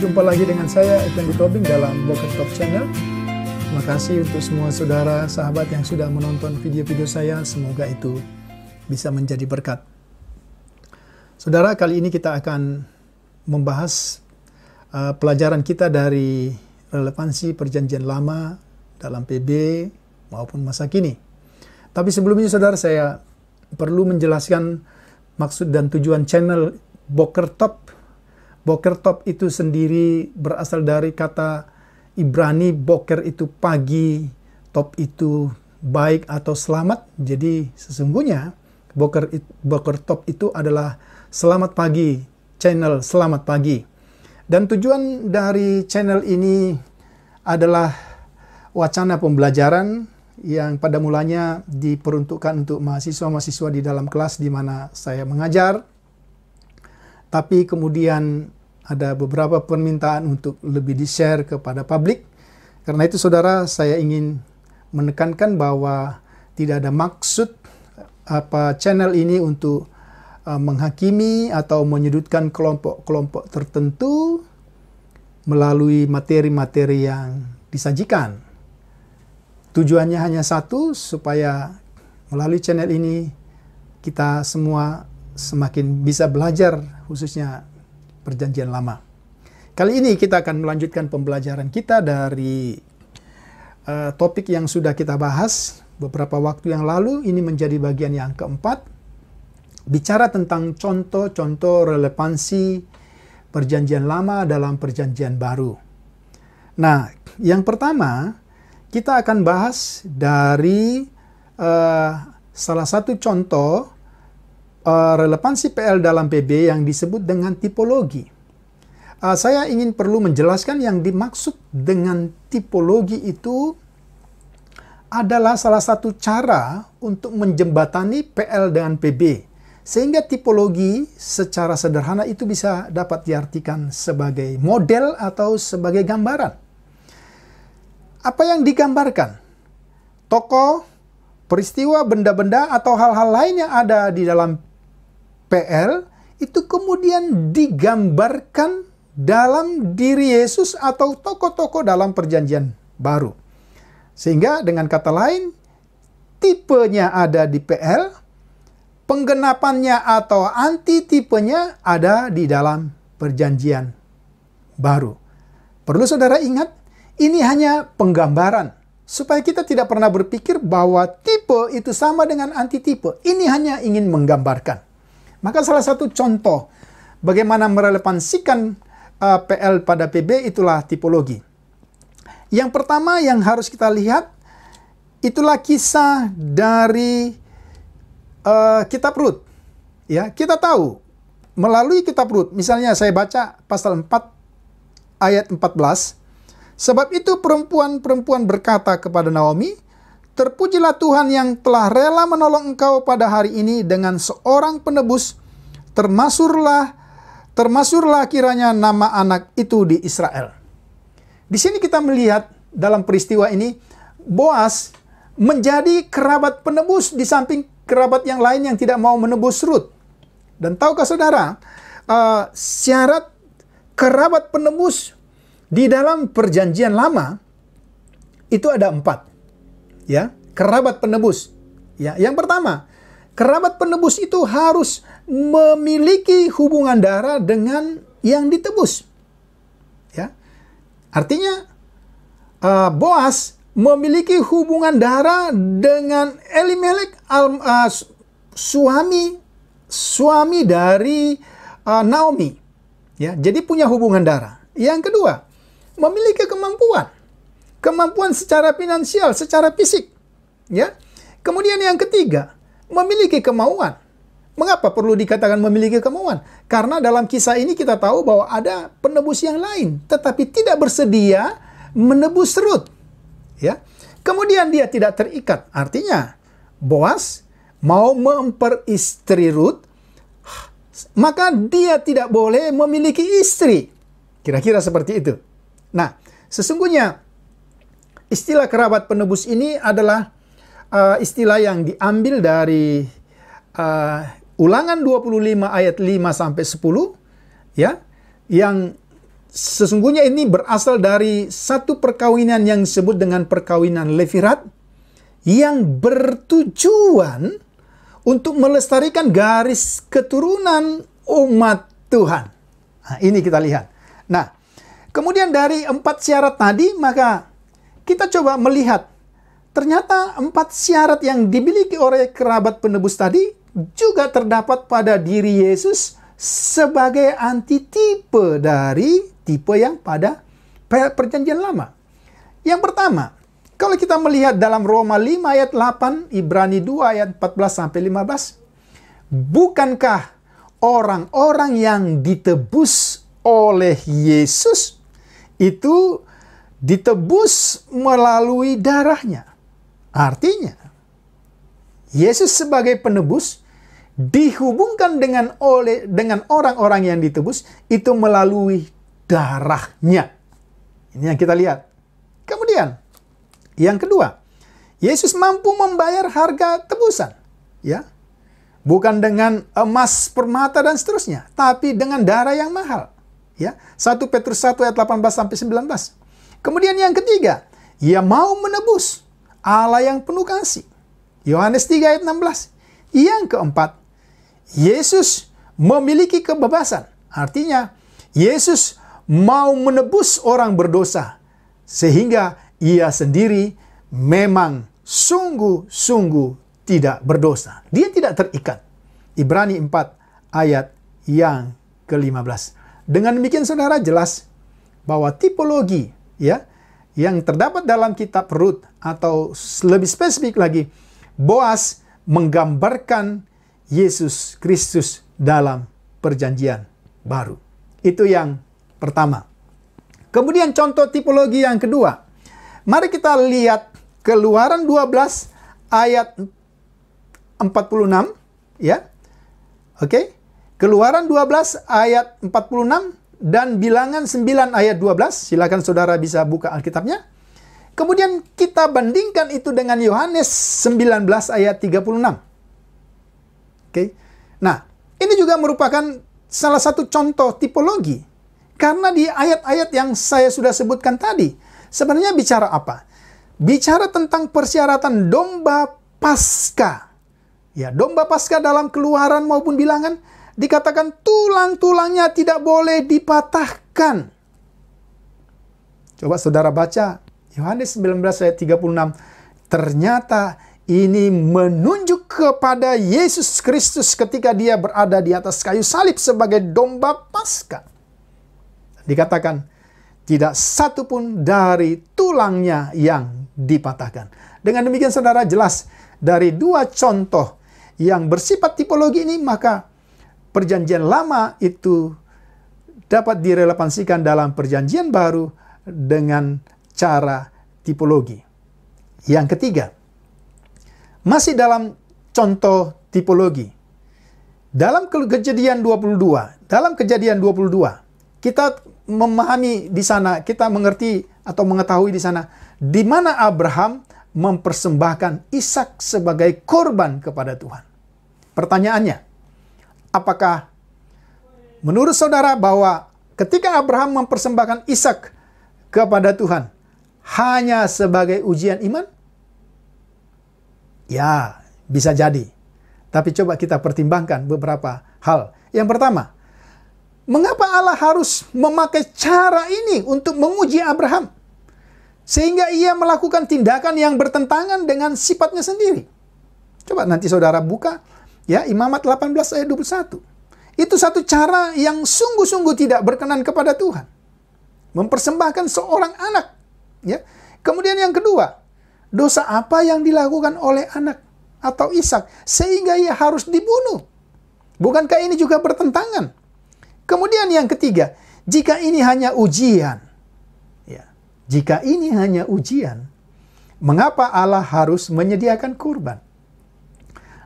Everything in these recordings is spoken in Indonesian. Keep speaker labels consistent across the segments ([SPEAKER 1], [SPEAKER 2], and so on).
[SPEAKER 1] Berjumpa lagi dengan saya Ethan Tobing dalam Boker Top Channel. Terima kasih untuk semua saudara sahabat yang sudah menonton video-video saya. Semoga itu bisa menjadi berkat. Saudara, kali ini kita akan membahas uh, pelajaran kita dari relevansi perjanjian lama dalam PB maupun masa kini. Tapi sebelumnya saudara saya perlu menjelaskan maksud dan tujuan channel Boker Top Boker Top itu sendiri berasal dari kata Ibrani boker itu pagi, top itu baik atau selamat. Jadi sesungguhnya boker boker top itu adalah selamat pagi, channel selamat pagi. Dan tujuan dari channel ini adalah wacana pembelajaran yang pada mulanya diperuntukkan untuk mahasiswa-mahasiswa di dalam kelas di mana saya mengajar tapi kemudian ada beberapa permintaan untuk lebih di-share kepada publik. Karena itu saudara saya ingin menekankan bahwa tidak ada maksud apa channel ini untuk uh, menghakimi atau menyudutkan kelompok-kelompok tertentu melalui materi-materi yang disajikan. Tujuannya hanya satu supaya melalui channel ini kita semua semakin bisa belajar khususnya perjanjian lama. Kali ini kita akan melanjutkan pembelajaran kita dari uh, topik yang sudah kita bahas beberapa waktu yang lalu. Ini menjadi bagian yang keempat. Bicara tentang contoh-contoh relevansi perjanjian lama dalam perjanjian baru. Nah, yang pertama kita akan bahas dari uh, salah satu contoh uh, relevansi PL dalam PB yang disebut dengan tipologi. Uh, saya ingin perlu menjelaskan yang dimaksud dengan tipologi itu adalah salah satu cara untuk menjembatani PL dengan PB. Sehingga tipologi secara sederhana itu bisa dapat diartikan sebagai model atau sebagai gambaran. Apa yang digambarkan? Tokoh, peristiwa, benda-benda, atau hal-hal lain yang ada di dalam PL itu kemudian digambarkan dalam diri Yesus atau tokoh-tokoh dalam perjanjian baru. Sehingga dengan kata lain, tipenya ada di PL, penggenapannya atau antitipenya ada di dalam perjanjian baru. Perlu saudara ingat, ini hanya penggambaran. Supaya kita tidak pernah berpikir bahwa tipe itu sama dengan antitipe. Ini hanya ingin menggambarkan. Maka salah satu contoh bagaimana merelevansikan uh, eh, PL pada PB itulah tipologi. Yang pertama yang harus kita lihat itulah kisah dari uh, kitab Rut. Ya, kita tahu melalui kitab Rut, misalnya saya baca pasal 4 ayat 14, sebab itu perempuan-perempuan berkata kepada Naomi, Terpujilah Tuhan yang telah rela menolong engkau pada hari ini dengan seorang penebus, termasurlah, termasurlah kiranya nama anak itu di Israel. Di sini kita melihat dalam peristiwa ini, Boas menjadi kerabat penebus di samping kerabat yang lain yang tidak mau menebus Rut. Dan tahukah saudara, uh, syarat kerabat penebus di dalam perjanjian lama itu ada empat ya, kerabat penebus. Ya, yang pertama, kerabat penebus itu harus memiliki hubungan darah dengan yang ditebus. Ya. Artinya uh, Boas memiliki hubungan darah dengan Elimelek al, uh, suami suami dari uh, Naomi. Ya, jadi punya hubungan darah. Yang kedua, memiliki kemampuan kemampuan secara finansial, secara fisik, ya. Kemudian yang ketiga, memiliki kemauan. Mengapa perlu dikatakan memiliki kemauan? Karena dalam kisah ini kita tahu bahwa ada penebus yang lain, tetapi tidak bersedia menebus Rut. Ya. Kemudian dia tidak terikat. Artinya, Boas mau memperistri Rut, maka dia tidak boleh memiliki istri. Kira-kira seperti itu. Nah, sesungguhnya Istilah kerabat penebus ini adalah uh, istilah yang diambil dari uh, Ulangan 25 ayat 5 sampai 10 ya yang sesungguhnya ini berasal dari satu perkawinan yang disebut dengan perkawinan levirat yang bertujuan untuk melestarikan garis keturunan umat Tuhan. Nah, ini kita lihat. Nah, kemudian dari empat syarat tadi maka kita coba melihat ternyata empat syarat yang dimiliki oleh kerabat penebus tadi juga terdapat pada diri Yesus sebagai antitipe dari tipe yang pada perjanjian lama. Yang pertama, kalau kita melihat dalam Roma 5 ayat 8, Ibrani 2 ayat 14 sampai 15, bukankah orang-orang yang ditebus oleh Yesus itu ditebus melalui darahnya. Artinya, Yesus sebagai penebus dihubungkan dengan oleh dengan orang-orang yang ditebus itu melalui darahnya. Ini yang kita lihat. Kemudian, yang kedua, Yesus mampu membayar harga tebusan, ya. Bukan dengan emas, permata dan seterusnya, tapi dengan darah yang mahal, ya. 1 Petrus 1 ayat 18 sampai 19. Kemudian yang ketiga, ia mau menebus Allah yang penuh kasih. Yohanes 3 ayat 16. Yang keempat, Yesus memiliki kebebasan. Artinya, Yesus mau menebus orang berdosa sehingga ia sendiri memang sungguh-sungguh tidak berdosa. Dia tidak terikat. Ibrani 4 ayat yang ke-15. Dengan demikian saudara jelas bahwa tipologi ya yang terdapat dalam kitab Rut atau lebih spesifik lagi Boas menggambarkan Yesus Kristus dalam perjanjian baru. Itu yang pertama. Kemudian contoh tipologi yang kedua. Mari kita lihat Keluaran 12 ayat 46 ya. Oke. Okay? Keluaran 12 ayat 46 dan bilangan 9 ayat 12, silakan saudara bisa buka Alkitabnya. Kemudian kita bandingkan itu dengan Yohanes 19 ayat 36. Oke. Okay. Nah, ini juga merupakan salah satu contoh tipologi. Karena di ayat-ayat yang saya sudah sebutkan tadi, sebenarnya bicara apa? Bicara tentang persyaratan domba pasca. Ya, domba pasca dalam keluaran maupun bilangan dikatakan tulang-tulangnya tidak boleh dipatahkan. Coba saudara baca Yohanes 19 ayat 36. Ternyata ini menunjuk kepada Yesus Kristus ketika dia berada di atas kayu salib sebagai domba pasca Dikatakan tidak satu pun dari tulangnya yang dipatahkan. Dengan demikian saudara jelas dari dua contoh yang bersifat tipologi ini maka perjanjian lama itu dapat direlevansikan dalam perjanjian baru dengan cara tipologi. Yang ketiga, masih dalam contoh tipologi. Dalam kejadian 22, dalam kejadian 22, kita memahami di sana, kita mengerti atau mengetahui di sana, di mana Abraham mempersembahkan Ishak sebagai korban kepada Tuhan. Pertanyaannya, Apakah menurut saudara bahwa ketika Abraham mempersembahkan Ishak kepada Tuhan hanya sebagai ujian iman? Ya, bisa jadi. Tapi coba kita pertimbangkan beberapa hal. Yang pertama, mengapa Allah harus memakai cara ini untuk menguji Abraham? Sehingga ia melakukan tindakan yang bertentangan dengan sifatnya sendiri. Coba nanti saudara buka Ya, Imamat 18 ayat 21. Itu satu cara yang sungguh-sungguh tidak berkenan kepada Tuhan. Mempersembahkan seorang anak, ya. Kemudian yang kedua, dosa apa yang dilakukan oleh anak atau Ishak sehingga ia harus dibunuh? Bukankah ini juga bertentangan? Kemudian yang ketiga, jika ini hanya ujian, ya, jika ini hanya ujian, mengapa Allah harus menyediakan kurban?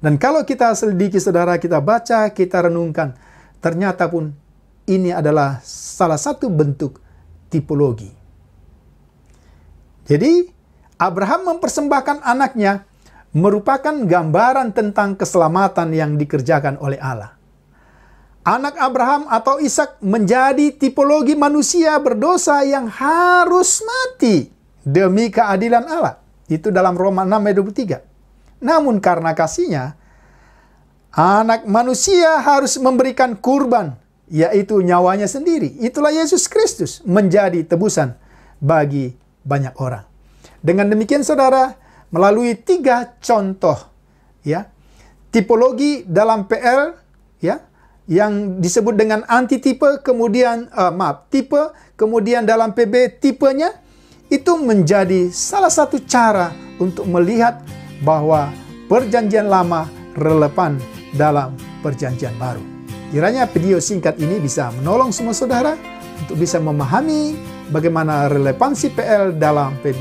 [SPEAKER 1] Dan kalau kita selidiki saudara, kita baca, kita renungkan, ternyata pun ini adalah salah satu bentuk tipologi. Jadi, Abraham mempersembahkan anaknya merupakan gambaran tentang keselamatan yang dikerjakan oleh Allah. Anak Abraham atau Ishak menjadi tipologi manusia berdosa yang harus mati demi keadilan Allah. Itu dalam Roma 6 ayat 23. Namun karena kasihnya, anak manusia harus memberikan kurban, yaitu nyawanya sendiri. Itulah Yesus Kristus menjadi tebusan bagi banyak orang. Dengan demikian saudara, melalui tiga contoh ya tipologi dalam PL ya yang disebut dengan antitipe kemudian uh, maaf tipe kemudian dalam PB tipenya itu menjadi salah satu cara untuk melihat bahwa perjanjian lama relevan dalam perjanjian baru. Kiranya video singkat ini bisa menolong semua saudara untuk bisa memahami bagaimana relevansi PL dalam PB.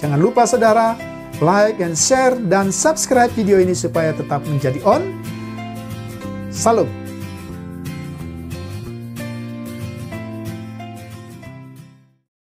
[SPEAKER 1] Jangan lupa saudara, like and share dan subscribe video ini supaya tetap menjadi on. Salam.